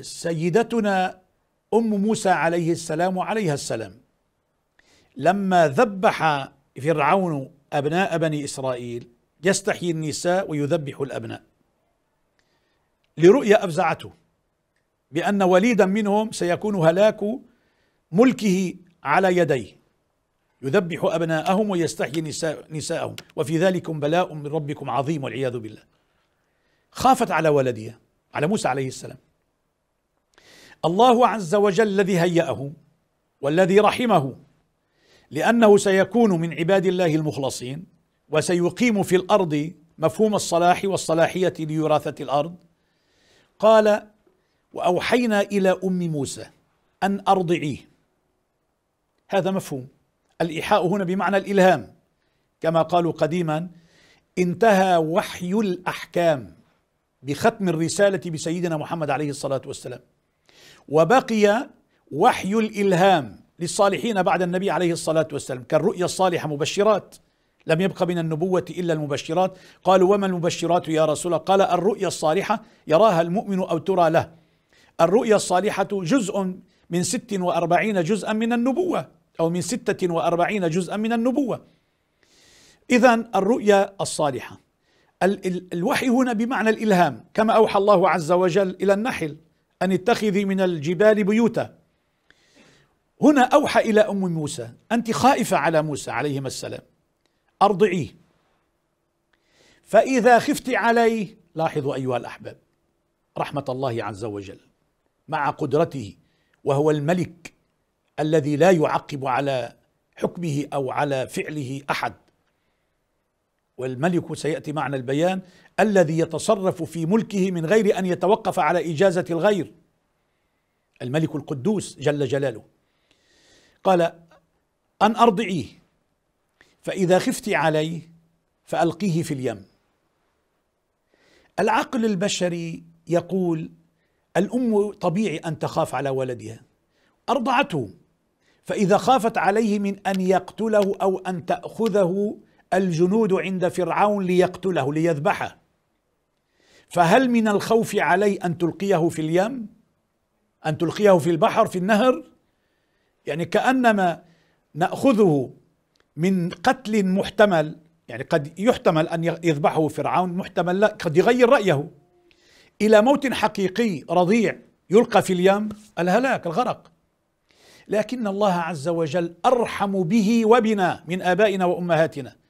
سيدتنا ام موسى عليه السلام وعليها السلام لما ذبح فرعون ابناء بني اسرائيل يستحيي النساء ويذبح الابناء لرؤيا افزعته بان وليدا منهم سيكون هلاك ملكه على يديه يذبح ابناءهم ويستحيي نساء نساءهم وفي ذلك بلاء من ربكم عظيم والعياذ بالله خافت على ولدها على موسى عليه السلام الله عز وجل الذي هيأه والذي رحمه لأنه سيكون من عباد الله المخلصين وسيقيم في الأرض مفهوم الصلاح والصلاحية ليراثة الأرض قال وأوحينا إلى أم موسى أن أرضعيه هذا مفهوم الإيحاء هنا بمعنى الإلهام كما قالوا قديما انتهى وحي الأحكام بختم الرسالة بسيدنا محمد عليه الصلاة والسلام وبقي وحي الالهام للصالحين بعد النبي عليه الصلاه والسلام كالرؤيا الصالحه مبشرات لم يبق من النبوة إلا المبشرات قالوا وما المبشرات يا رسول الله قال الرؤيا الصالحة يراها المؤمن أو ترى له الرؤيا الصالحة جزء من ست وأربعين جزءا من النبوة أو من ستة وأربعين جزءا من النبوة إذا الرؤيا الصالحة الوحي هنا بمعنى الإلهام كما أوحى الله عز وجل إلى النحل أن اتخذي من الجبال بيوتا هنا أوحى إلى أم موسى أنت خائفة على موسى عليهما السلام أرضعيه فإذا خفت عليه لاحظوا أيها الأحباب رحمة الله عز وجل مع قدرته وهو الملك الذي لا يعقب على حكمه أو على فعله أحد والملك سياتي معنا البيان الذي يتصرف في ملكه من غير ان يتوقف على اجازه الغير الملك القدوس جل جلاله قال ان ارضعيه فاذا خفت عليه فالقيه في اليم العقل البشري يقول الام طبيعي ان تخاف على ولدها ارضعته فاذا خافت عليه من ان يقتله او ان تاخذه الجنود عند فرعون ليقتله ليذبحه فهل من الخوف علي ان تلقيه في اليم ان تلقيه في البحر في النهر يعني كانما ناخذه من قتل محتمل يعني قد يحتمل ان يذبحه فرعون محتمل لا قد يغير رايه الى موت حقيقي رضيع يلقى في اليم الهلاك الغرق لكن الله عز وجل ارحم به وبنا من ابائنا وامهاتنا